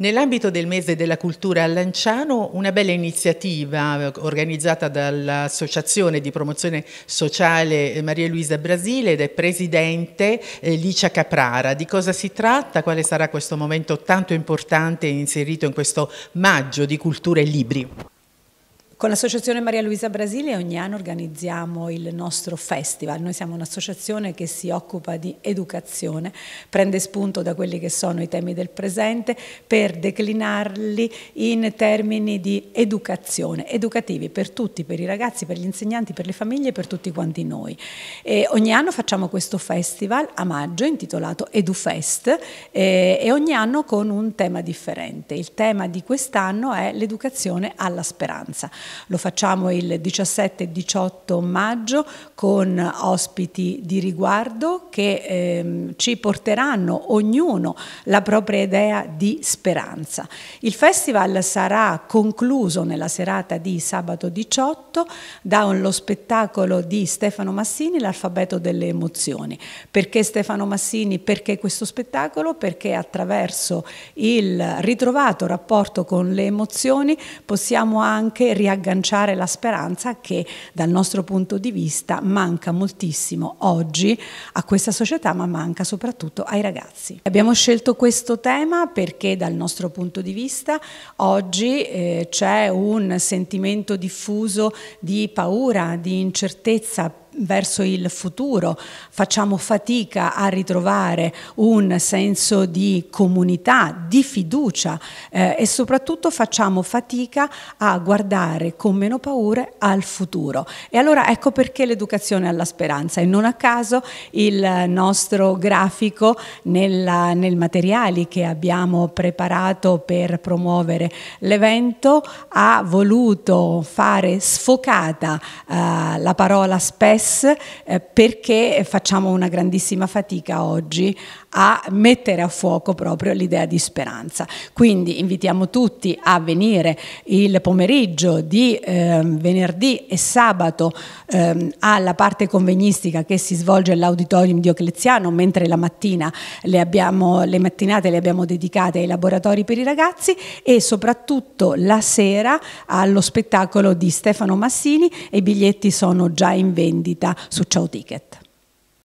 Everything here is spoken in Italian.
Nell'ambito del mese della cultura a Lanciano, una bella iniziativa eh, organizzata dall'Associazione di promozione sociale Maria Luisa Brasile ed è presidente eh, Licia Caprara. Di cosa si tratta? Quale sarà questo momento tanto importante inserito in questo maggio di cultura e libri? Con l'Associazione Maria Luisa Brasile ogni anno organizziamo il nostro festival. Noi siamo un'associazione che si occupa di educazione, prende spunto da quelli che sono i temi del presente per declinarli in termini di educazione, educativi per tutti, per i ragazzi, per gli insegnanti, per le famiglie, per tutti quanti noi. E ogni anno facciamo questo festival a maggio intitolato EduFest e, e ogni anno con un tema differente. Il tema di quest'anno è l'educazione alla speranza. Lo facciamo il 17-18 maggio con ospiti di riguardo che ehm, ci porteranno ognuno la propria idea di speranza. Il festival sarà concluso nella serata di sabato 18 da lo spettacolo di Stefano Massini, L'alfabeto delle emozioni. Perché Stefano Massini? Perché questo spettacolo? Perché attraverso il ritrovato rapporto con le emozioni possiamo anche riaggregare riagganciare la speranza che dal nostro punto di vista manca moltissimo oggi a questa società, ma manca soprattutto ai ragazzi. Abbiamo scelto questo tema perché dal nostro punto di vista oggi eh, c'è un sentimento diffuso di paura, di incertezza verso il futuro, facciamo fatica a ritrovare un senso di comunità, di fiducia eh, e soprattutto facciamo fatica a guardare con meno paure al futuro. E allora ecco perché l'educazione alla speranza e non a caso il nostro grafico nella, nel materiale che abbiamo preparato per promuovere l'evento ha voluto fare sfocata eh, la parola spesso stress eh, perché facciamo una grandissima fatica oggi a mettere a fuoco proprio l'idea di speranza. Quindi invitiamo tutti a venire il pomeriggio di eh, venerdì e sabato eh, alla parte convegnistica che si svolge all'auditorium Diocleziano, mentre la mattina le, abbiamo, le mattinate le abbiamo dedicate ai laboratori per i ragazzi e soprattutto la sera allo spettacolo di Stefano Massini e i biglietti sono già in vendita vendita su Ciao Ticket.